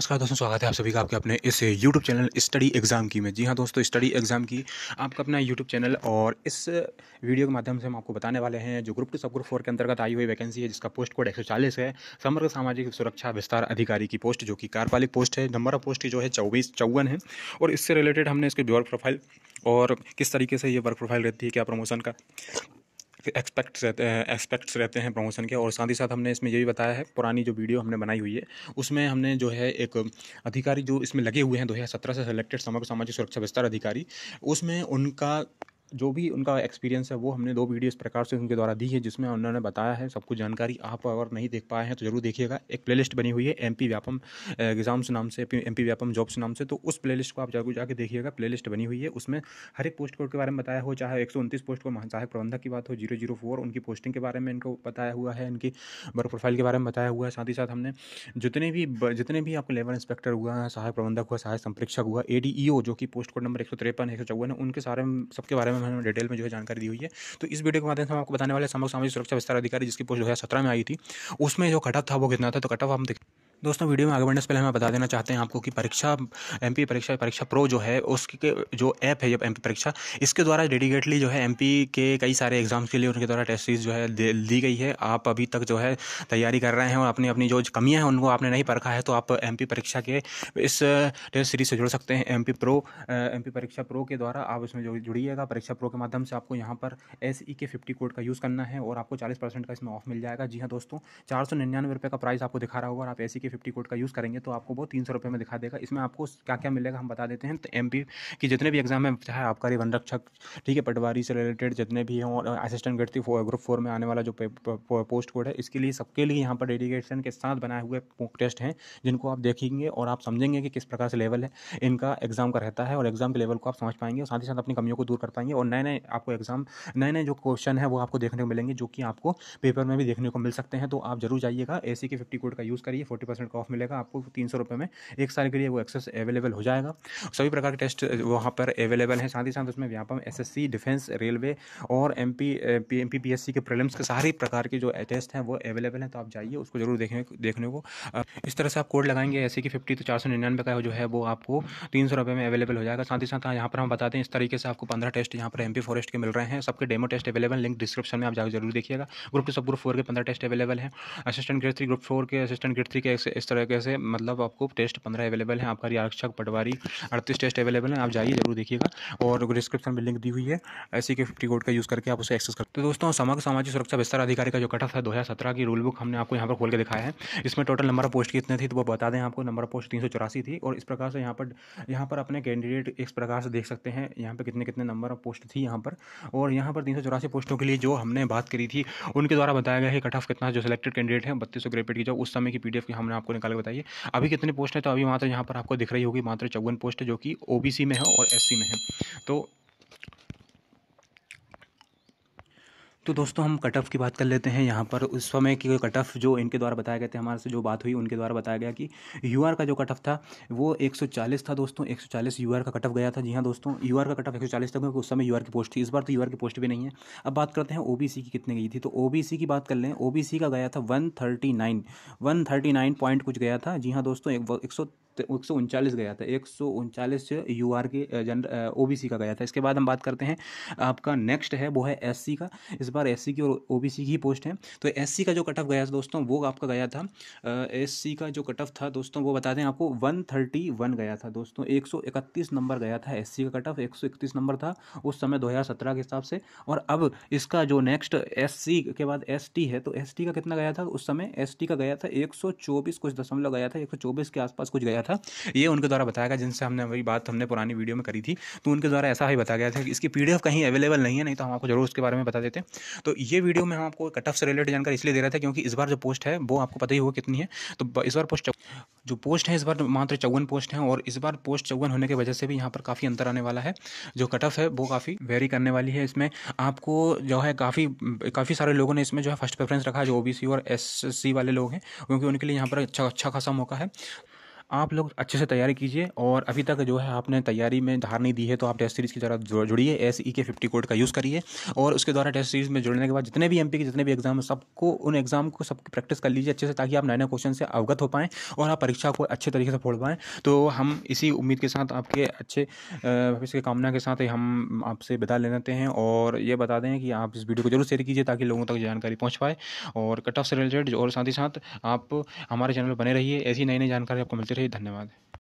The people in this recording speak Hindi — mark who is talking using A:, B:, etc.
A: नमस्कार दोस्तों स्वागत है आप सभी का आपके अपने इस यूट्यूब चैनल स्टडी एग्ज़ाम की में जी हाँ दोस्तों स्टडी एग्ज़ाम की आपका अपना यूट्यूब चैनल और इस वीडियो के माध्यम से हम आपको बताने वाले हैं जो group two sub group four के अंतर्गत आई हुई वैकेंसी है जिसका पोस्ट कोड एक है समग्र सामाजिक सुरक्षा विस्तार अधिकारी की पोस्ट जो कि कार्यपालिक पोस्ट है नंबर ऑफ पोस्ट जो है चौबीस चौवन है और इससे रिलेटेड हमने इसके वर्क प्रोफाइल और किस तरीके से ये वर्क प्रोफाइल रहती है क्या प्रमोशन का एक्सपेक्ट रहते हैं एक्सपेक्ट्स रहते हैं प्रमोशन के और साथ ही साथ हमने इसमें ये भी बताया है पुरानी जो वीडियो हमने बनाई हुई है उसमें हमने जो है एक अधिकारी जो इसमें लगे हुए हैं दो हज़ार सत्रह से सेलेक्टेड समग्र सामाजिक सुरक्षा विस्तार अधिकारी उसमें उनका जो भी उनका एक्सपीरियंस है वो हमने दो वीडियो इस प्रकार से उनके द्वारा दी है जिसमें उन्होंने बताया है सब कुछ जानकारी आप अगर नहीं देख पाए हैं तो जरूर देखिएगा एक प्लेलिस्ट बनी हुई है एम पी व्यापम एग्जाम्स नाम से एम पी व्यापम जॉब्स नाम से तो उस प्ले को आप जरूर जाकर देखिएगा प्ले बनी हुई है उसमें हर एक पोस्ट कोड के बारे में बताया हो चाहे एक सौ उनतीस पोस्ट को महासहायक प्रबंधक की बात हो जीरो जीरो फोर उनकी पोस्टिंग के बारे में इनको बताया हुआ है इनकी वर्क प्रोफाइल के बारे में बताया हुआ है साथ ही साथ हमने जितने भी जितने भी आपको लेबर इंस्पेक्टर हुआ है सहायक प्रबंधक हुआ सहायक संप्रेक्षक हुआ ए डी ई ओ जो कि पोस्ट कोड नंबर एक सौ तिरपन एक सौ चौवन है उनके सारे सबके बारे में में हमें डिटेल में जो है जानकारी दी हुई है तो इस वीडियो के माध्यम से हम आपको बताने वाले सामूहिक सामाजिक सुरक्षा विस्तार अधिकारी जिसकी पोस्ट दो हज़ार में आई थी उसमें जो कटअप था वो कितना था तो कटअप हम देखें दोस्तों वीडियो में आगे बढ़ने से पहले मैं बता देना चाहते हैं आपको कि परीक्षा एम परीक्षा परीक्षा प्रो जो है उसके जो ऐप है जब एम परीक्षा इसके द्वारा डेडिकेटली जो है एम के कई सारे एग्जाम्स के लिए उनके द्वारा टेस्ट सीरीज जो है दी गई है आप अभी तक जो है तैयारी कर रहे हैं और अपनी अपनी जो कमियाँ हैं उनको आपने नहीं परखा है तो आप एम परीक्षा के इस टेस्ट सीरीज से जुड़ सकते हैं एम प्रो एम परीक्षा प्रो के द्वारा आप इसमें जुड़िएगा परीक्षा प्रो के माध्यम से आपको यहाँ पर एस के फिफ्टी कोड का यूज़ करना है और आपको चालीस परसेंट का इसमें ऑफ मिल जाएगा जी हाँ दोस्तों चार सौ निन्यानवे रुपये का प्राइस आपको दिखा रहा होगा और आप A K e fifty code का यूज़ करेंगे तो आपको वो तीन सौ रुपये में दिखा देगा इसमें आपको क्या क्या मिलेगा हम बता देते हैं तो एम के जितने भी एग्जाम है चाहे आपका वन रक्षक ठीक है पटवारी से रिलेटेड जितने भी हैं और असिस्टेंट थी ग्रुप फोर में आने वाला जो पोस्ट कोड है इसके लिए सबके लिए यहाँ पर डेडिकेशन के साथ बनाए हुए टेस्ट हैं जिनको आप देखेंगे और आप समझेंगे कि किस प्रकार से लेवल है इनका एग्ज़ाम का रहता है और एग्ज़ाम के लेवल को आप समझ पाएंगे और साथ ही साथ अपनी कमियों को दूर कर पाएंगे और नए नए आपको एग्ज़ाम नए नए जो क्वेश्चन है वो आपको देखने को मिलेंगे जो कि आपको पेपर में भी देखने को मिल सकते हैं तो आप जरूर जाइएगा ए के फिफ्टी कोड का यूज़ करिए फोर्टी परसेंट का ऑफ मिलेगा आपको तीन सौ रुपये में एक साल के लिए वो एक्सेस अवेलेबल हो जाएगा सभी प्रकार के टेस्ट वहाँ पर अवेलेबल हैं साथ ही साथ उसमें Vyapam S S C defence railway और M P M P P S C के प्रिलिम्स के सारे प्रकार के जो टेस्ट हैं वो अवेलेबल हैं तो आप जाइए उसको जरूर देखने देखने को इस तरह से आप कोड लगाएंगे ऐसे कि फिफ्टी तो चार सौ निन्यानवे का जो है वो आपको तीन सौ रुपये में अवेलेबल हो जाएगा साथ ही साथ यहाँ पर हम बताते हैं इस तरीके से आपको पंद्रह टेस्ट यहाँ पर एम पी फॉरेस्ट के मिल रहे हैं सबके demo test available link description में आप जाकर जरूर देखिएगा group two sub group four के पंद्रह टेस्ट अवेलेबल है assistant grade three group four के असिस्टेंट ग्रेड थ्री के इस तरीके से मतलब आपको टेस्ट पंद्रह अवेलेबल हैं आपका आरक्षक पटवारी अड़तीस टेस्ट अवेलेबल हैं आप जाइए जरूर देखिएगा और डिस्क्रिप्शन में लिंक दी हुई है ऐसी के फिफ्टी कोड का यूज़ करके आप उसे एक्सेस करते हैं दोस्तों समग्र सामाजिक सुरक्षा विस्तार अधिकारी का जो कटा था दो हज़ार सत्रह की रूल बुक हमने आपको यहाँ पर खोल के दिखाया है इसमें टोटल नंबर ऑफ पोस्ट कितने थी तो वो बता दें आपको नंबर ऑफ पोस्ट तीन सौ चौरासी थी और इस प्रकार से यहाँ पर यहाँ पर अपने कैंडिडेट इस प्रकार से देख सकते हैं यहाँ पर कितने कितने नंबर ऑफ पोस्ट थी यहाँ पर और यहाँ पर तीन सौ चौरासी पोस्टों के लिए जो हमने बात करी थी उनके द्वारा बताया गया है कट ऑफ कितना जो सिलेक्टेड कैंडिडेट हैं बत्तीस सौ ग्रेपेट की जो उस समय की पीडीएफ की हमने आपको निकाल के बताइए अभी कितने पोस्ट है तो अभी मात्र यहाँ पर आपको दिख रही होगी मात्र चौवन पोस्ट है जो कि ओ में है और एस में है तो तो दोस्तों हम कट ऑफ की बात कर लेते हैं यहाँ पर उस समय की कट ऑफ जो इनके द्वारा बताया गया थे हमारे से जो बात हुई उनके द्वारा बताया गया कि यू का जो कट ऑफ था वो 140 था दोस्तों 140 यू का कट ऑफ गया था जी हाँ दोस्तों यू का कट ऑफ 140 था क्योंकि उस समय यू की पोस्ट थी इस बार तो यू की पोस्ट भी नहीं है अब बात करते हैं ओ की कितने गई थी तो ओ की बात कर लें ओ का गया था वन थर्टी पॉइंट कुछ गया था जी हाँ दोस्तों एक सौ एक सौ उनचालीस गया था एक सौ उनचालीस यू आर के जनरल ओ बी सी का गया था इसके बाद हम बात करते हैं आपका नेक्स्ट है वो है एस सी का इस बार एस की और ओ की ही पोस्ट है तो एस का जो कट ऑफ गया था दोस्तों वो आपका गया था एस का जो कट ऑफ था दोस्तों वो बता दें आपको वन थर्टी वन गया था दोस्तों एक सौ इकतीस नंबर गया था एस का कट ऑफ एक सौ इकतीस नंबर था उस समय दो हज़ार सत्रह के हिसाब से और अब इसका जो नेक्स्ट एस के बाद एस है तो एस का कितना गया था उस समय एस का गया था एक सौ चौबीस कुछ दशमलव गया था एक सौ चौबीस के आसपास कुछ गया था ये उनके द्वारा बताया गया जिनसे हमने वही बात हमने पुरानी वीडियो में करी थी तो उनके द्वारा ऐसा ही बताया गया था कि इसकी पी कहीं अवेलेबल नहीं है नहीं तो हम आपको जरूर उसके बारे में बता देते तो ये वीडियो में हम आपको कट ऑफ से रिलेटेड जानकारी इसलिए दे रहा था क्योंकि इस बार जो पोस्ट है वो आपको पता ही होगा कितनी है तो इस बार पोस्ट जो पोस्ट है इस बार मात्र चौवन पोस्ट हैं और इस बार पोस्ट चौवन होने की वजह से भी यहाँ पर काफ़ी अंतर आने वाला है जो कट ऑफ है वो काफ़ी वेरी करने वाली है इसमें आपको जो है काफ़ी काफ़ी सारे लोगों ने इसमें जो है फर्स्ट प्रेफरेंस रखा है जो ओ और एस वाले लोग हैं क्योंकि उनके लिए यहाँ पर अच्छा अच्छा खासा मौका है आप लोग अच्छे से तैयारी कीजिए और अभी तक जो है आपने तैयारी में धार नहीं दी है तो आप टेस्ट सीरीज़ की तरह जुड़िए एस ई के फिफ्टी कोड का यूज़ करिए और उसके द्वारा टेस्ट सीरीज़ में जुड़ने के बाद जितने भी एम के जितने भी एग्जाम हैं सबको उन एग्जाम को सबकी प्रैक्टिस कर लीजिए अच्छे से ताकि आप नए नए क्वेश्चन से अवगत हो पाएँ और आप परीक्षा को अच्छे तरीके से फोड़ पाएँ तो हम इसी उम्मीद के साथ आपके अच्छे भविष्य की कामना के साथ हम आपसे विदा ले लेते हैं और ये बता दें कि आप इस वीडियो को जरूर शेयर कीजिए ताकि लोगों तक जानकारी पहुँच पाए और कट ऑफ से रिलेटेड और साथ ही साथ आप हमारे चैनल पर बने रहिए ऐसी नई नई जानकारी आपको मिलती रही तरह ही धन्यवाद